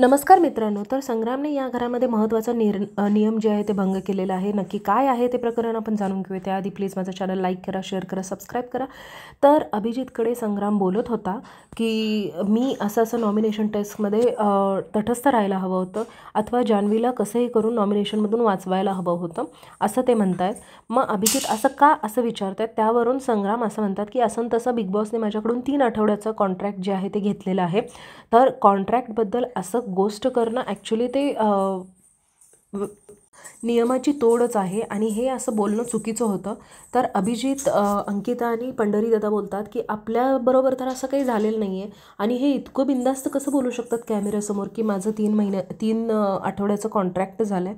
नमस्कार मित्रांनो तर संग्रामने या घरामध्ये महत्त्वाचा निर् नियम जे आहे ते भंग केलेला आहे नक्की काय आहे ते प्रकरण आपण जाणून घेऊया त्याआधी प्लीज माझं चॅनल लाईक करा शेअर करा सबस्क्राईब करा तर अभिजितकडे संग्राम बोलत होता की मी असं असं नॉमिनेशन टेस्टमध्ये तटस्थ राहायला हवं होतं अथवा जान्हवीला कसंही करून नॉमिनेशनमधून वाचवायला हवं होतं असं ते म्हणत आहेत मग अभिजित असं का असं विचारत आहेत त्यावरून संग्राम असं म्हणतात की असं तसं बिग बॉसने माझ्याकडून तीन आठवड्याचं कॉन्ट्रॅक्ट जे आहे ते घेतलेलं आहे तर कॉन्ट्रॅक्टबद्दल असं गोष्ट करणं ॲक्च्युली ते नियमाची तोडच आहे आणि हे असं बोलणं चुकीचं होतं तर अभिजित अंकिता आणि पंढरी दादा बोलतात की आपल्याबरोबर तर असं काही झालेलं नाही आहे आणि हे इतकं बिंदास्त कसं बोलू शकतात कॅमेऱ्यासमोर की माझं तीन महिन्या तीन आठवड्याचं कॉन्ट्रॅक्ट झालं